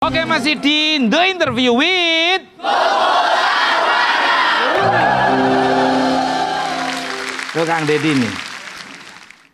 Oke masih di The Interview with Tuh Kang Deddy nih.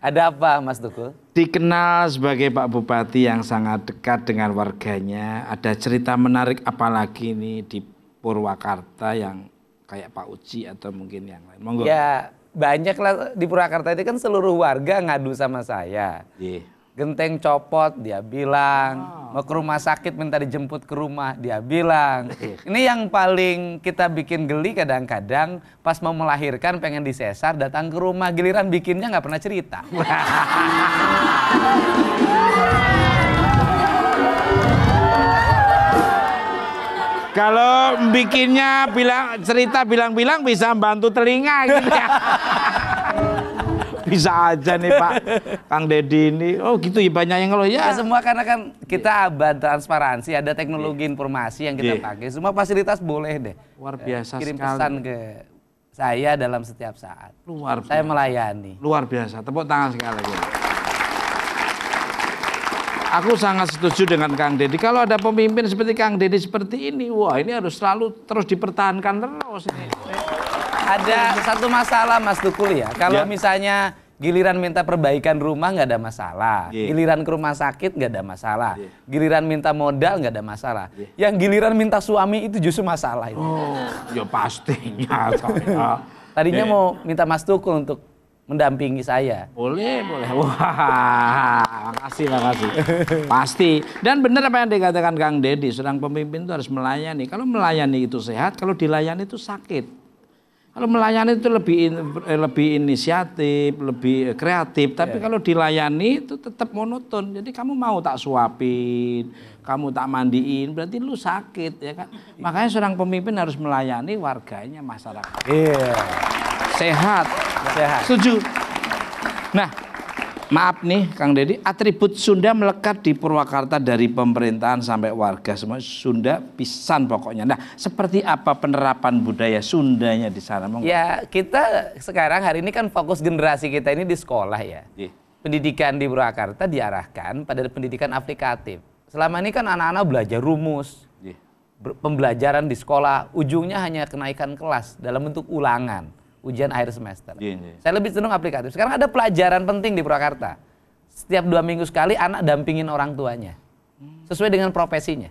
Ada apa Mas Tukul? Dikenal sebagai Pak Bupati yang sangat dekat dengan warganya. Ada cerita menarik apalagi nih di Purwakarta yang kayak Pak Uci atau mungkin yang lain. Monggo. Ya banyak lah di Purwakarta itu kan seluruh warga ngadu sama saya. Yeah genteng copot dia bilang oh. mau ke rumah sakit minta dijemput ke rumah dia bilang ini yang paling kita bikin geli kadang-kadang pas mau melahirkan pengen disesar datang ke rumah giliran bikinnya nggak pernah cerita kalau bikinnya bilang cerita bilang-bilang bisa bantu telinga gitu bisa aja nih Pak Kang Deddy ini. Oh gitu ya banyak yang kalau ya. ya semua karena kan kita abad transparansi, ada teknologi yeah. informasi yang kita yeah. pakai. Semua fasilitas boleh deh. Luar biasa Kirim sekali. pesan ke saya dalam setiap saat. Luar biasa. Saya melayani. Luar biasa. Tepuk tangan sekali lagi. Aku sangat setuju dengan Kang Deddy. Kalau ada pemimpin seperti Kang Deddy seperti ini, wah ini harus selalu terus dipertahankan terus ini ada satu masalah Mas Tukul ya. Kalau ya. misalnya giliran minta perbaikan rumah nggak ada masalah, Ya. giliran ke rumah sakit nggak ada masalah, Ya. giliran minta modal nggak ada masalah. Ya. Yang giliran minta suami itu justru masalah. Itu. Oh, ya pastinya saya. Tadinya ya. mau minta Mas Tukul untuk mendampingi saya. Boleh, boleh. Wah, makasih, makasih. Pasti. Dan benar apa yang dikatakan Kang Deddy, seorang pemimpin itu harus melayani. Kalau melayani itu sehat, kalau dilayani itu sakit. Kalau melayani itu lebih eh, lebih inisiatif, lebih kreatif. Tapi yeah. kalau dilayani itu tetap monoton. Jadi kamu mau tak suapin, kamu tak mandiin, berarti lu sakit ya kan. Makanya seorang pemimpin harus melayani warganya, masyarakat. Yeah. Sehat. Sehat. Setuju. Nah, Maaf nih Kang Deddy, atribut Sunda melekat di Purwakarta dari pemerintahan sampai warga semua Sunda pisan pokoknya. Nah, seperti apa penerapan budaya Sundanya di sana? Mau Ya, kita sekarang hari ini kan fokus generasi kita ini di sekolah ya. Yeah. Pendidikan di Purwakarta diarahkan pada pendidikan aplikatif. Selama ini kan anak-anak belajar rumus, yeah. Iya. pembelajaran di sekolah, ujungnya hanya kenaikan kelas dalam bentuk ulangan ujian akhir semester. Yeah, yeah. Saya lebih cenderung aplikatif. Sekarang ada pelajaran penting di Purwakarta. Setiap dua minggu sekali anak dampingin orang tuanya. Sesuai dengan profesinya.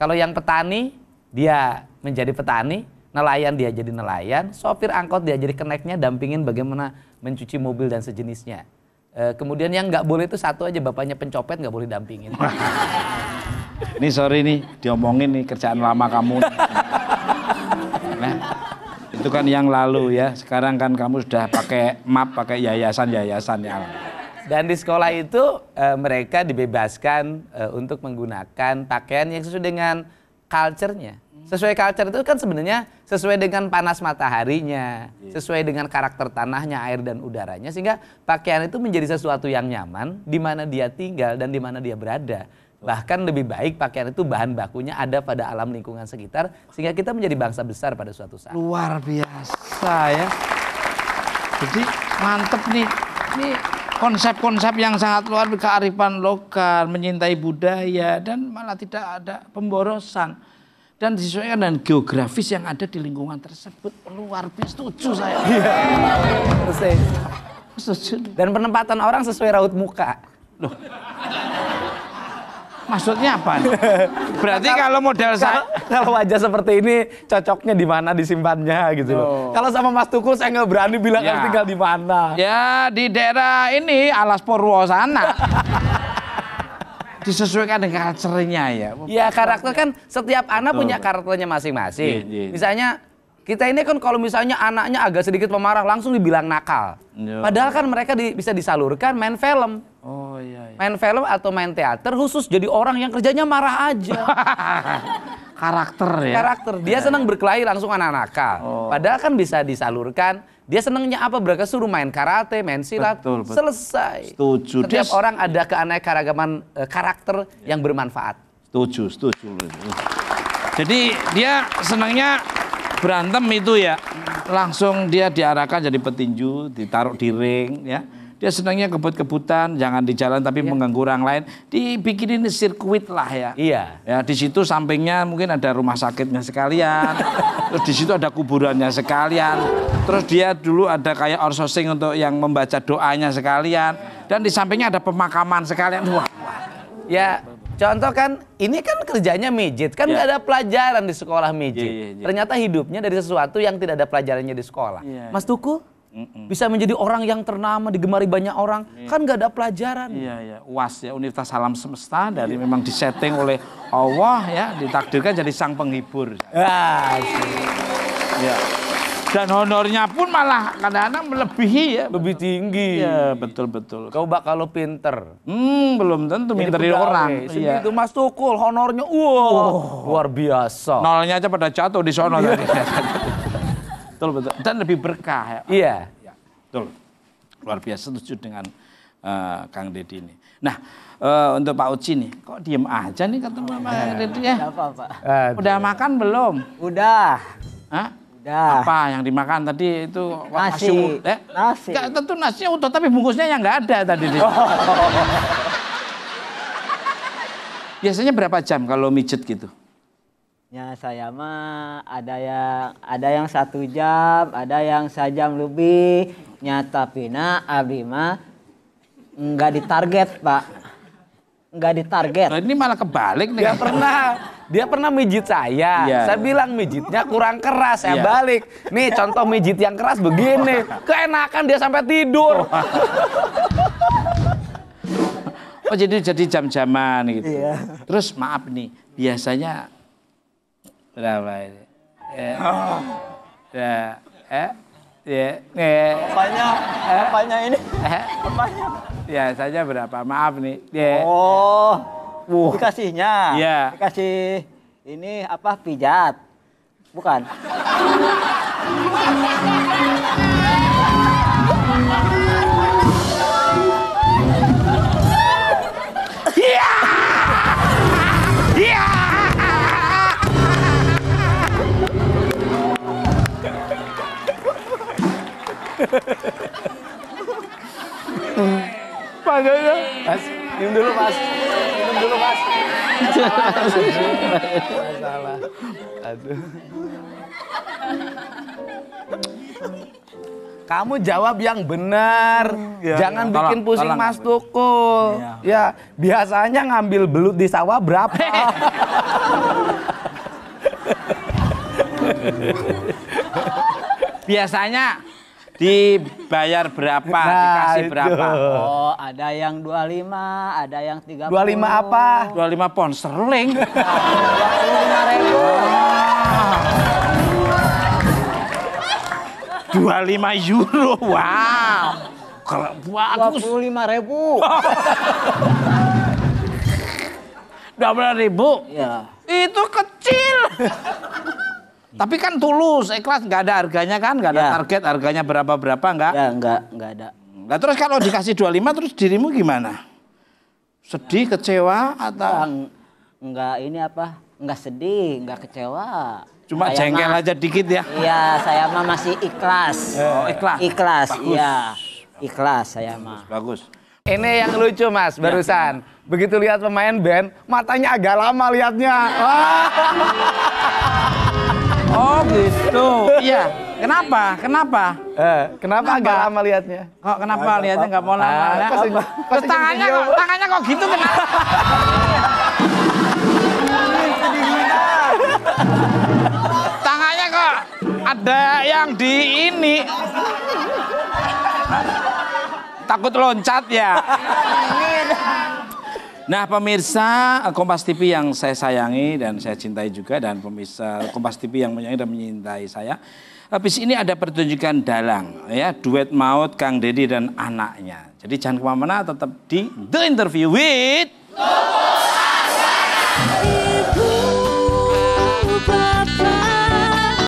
Kalau yang petani, dia menjadi petani. Nelayan, dia jadi nelayan. Sopir angkot, dia jadi keneknya dampingin bagaimana mencuci mobil dan sejenisnya. E, kemudian yang nggak boleh itu satu aja, bapaknya pencopet nggak boleh dampingin. ini sorry nih, diomongin nih kerjaan lama kamu. itu kan yang lalu ya. Sekarang kan kamu sudah pakai map, pakai yayasan-yayasan ya. Dan di sekolah itu e, mereka dibebaskan e, untuk menggunakan pakaian yang sesuai dengan culture-nya. Sesuai culture itu kan sebenarnya sesuai dengan panas mataharinya, iya. sesuai dengan karakter tanahnya, air dan udaranya sehingga pakaian itu menjadi sesuatu yang nyaman di mana dia tinggal dan di mana dia berada. Bahkan lebih baik pakaian itu bahan bakunya ada pada alam lingkungan sekitar sehingga kita menjadi bangsa besar pada suatu saat. Luar biasa ya. Jadi mantep nih. Ini konsep-konsep yang sangat luar biasa kearifan lokal, menyintai budaya dan malah tidak ada pemborosan dan disesuaikan dengan geografis yang ada di lingkungan tersebut luar biasa setuju saya iya. setuju dan penempatan orang sesuai raut muka loh Maksudnya apa? Berarti kalau model saya kalau wajah seperti ini cocoknya di mana disimpannya gitu loh. Kalau sama Mas Tukul saya nggak berani bilang ya. tinggal di mana. Ya di daerah ini alas sana. disesuaikan dengan karakternya ya. Ya karakter kan setiap anak Betul. punya karakternya masing-masing. Iya, iya. Misalnya kita ini kan kalau misalnya anaknya agak sedikit pemarah langsung dibilang nakal. Yo. Iya. Padahal kan mereka di, bisa disalurkan main film. Oh iya, iya. Main film atau main teater khusus jadi orang yang kerjanya marah aja. Karakter ya. Karakter. Dia iya, senang iya. berkelahi langsung anak nakal. Oh. Padahal kan bisa disalurkan. Dia senangnya apa? Mereka suruh main karate, main silat. Betul, betul. Selesai. Setuju. Setiap Dia... orang ada keanekaragaman uh, karakter ya. yang bermanfaat. Setuju, setuju. Jadi dia senangnya berantem itu ya langsung dia diarahkan jadi petinju, ditaruh di ring ya. Dia senangnya kebut-kebutan, jangan di jalan tapi ya. mengganggu orang lain. Dibikinin sirkuit lah ya. Iya. Ya di situ sampingnya mungkin ada rumah sakitnya sekalian. terus di situ ada kuburannya sekalian. Terus dia dulu ada kayak outsourcing untuk yang membaca doanya sekalian. Dan di sampingnya ada pemakaman sekalian. wah, Wah, ya Contoh kan, ini kan kerjanya mijit, kan nggak yeah. ada pelajaran di sekolah mijit. Yeah, yeah, yeah. Ternyata hidupnya dari sesuatu yang tidak ada pelajarannya di sekolah. Yeah. Iya. Mas Tuku mm -mm. bisa menjadi orang yang ternama, digemari banyak orang, yeah. kan nggak ada pelajaran. Iya yeah, yeah. UAS ya Universitas Alam Semesta dari yeah. memang disetting oleh Allah ya ditakdirkan jadi sang penghibur. Ah, yeah. Yeah dan honornya pun malah kadang-kadang melebihi ya lebih tinggi ya betul betul kau bak kalau pinter hmm belum tentu pinter dari orang iya. itu mas tukul honornya wow, oh. luar biasa nolnya aja pada jatuh di sana iya. tadi betul betul dan lebih berkah ya iya ya, betul luar biasa setuju dengan uh, Kang Deddy ini. Nah, uh, untuk Pak Uci nih, kok diem aja nih ketemu sama Pak eh, Deddy ya? Apa, Pak? Udah makan belum? Udah. Hah? ya. Apa yang dimakan tadi itu nasi. Nasi. Eh? nasi. Gak, tentu nasinya utuh tapi bungkusnya yang nggak ada tadi. Oh. Biasanya berapa jam kalau mijet gitu? Ya saya mah ada yang ada yang satu jam, ada yang sejam lebih. Nyata pina abdi mah nggak ditarget pak, nggak ditarget. Nah, ini malah kebalik nih. Gak pernah dia pernah mijit saya. Yeah. Saya bilang mijitnya kurang keras, saya yeah. balik. Nih contoh mijit yang keras begini. Keenakan dia sampai tidur. Oh, oh jadi jadi jam-jaman gitu. Iya. Terus maaf nih, biasanya berapa ini? Eh, oh. eh, eh, eh, eh, apanya, eh, apanya ini? Eh, Ya, saja berapa? Maaf nih. Eh, oh. Wow. Dikasihnya. Iya. Dikasih ini apa pijat. Bukan. Iya. Iya. Panjangnya. Mas, dulu, Mas. Masalah. Aduh. Kamu jawab yang benar. Ya, Jangan ya. bikin pusing tolong. Mas Tukul. Ya. ya, biasanya ngambil belut di sawah berapa? biasanya dibayar berapa, nah, dikasih berapa. Oh. Ada yang 25, ada yang 30. 25 apa? 25 pon sterling. 25 ribu. 25 euro, wow. Kalau bagus. 25 ribu. 12 ribu? ya. Itu kecil. Tapi kan tulus, ikhlas, nggak ada harganya kan? Nggak ada ya. target harganya berapa-berapa nggak? Ya, nggak, nggak ada. Nah terus kalau dikasih 25 terus dirimu gimana? Sedih, kecewa atau? Enggak, ini apa? Enggak sedih, enggak kecewa. Cuma saya jengkel aja dikit ya. Iya, saya mah masih ikhlas. Oh, ikhlas. Ikhlas, iya. Ikhlas saya mah. Bagus. Ini yang lucu Mas ya. barusan. Begitu lihat pemain band, matanya agak lama lihatnya. Wah. gitu. Iya. Kenapa? Kenapa? Eh, kenapa, kenapa? agak lama lihatnya? Kok kenapa Ay, liatnya nggak mau lama? nah, tangannya kok, tangannya kok gitu kenapa? tangannya kok ada yang di ini. Takut loncat ya. Nah pemirsa Kompas TV yang saya sayangi dan saya cintai juga dan pemirsa Kompas TV yang menyayangi dan menyintai saya. Habis ini ada pertunjukan dalang ya duet maut Kang Deddy dan anaknya. Jadi jangan kemana-mana tetap di The Interview with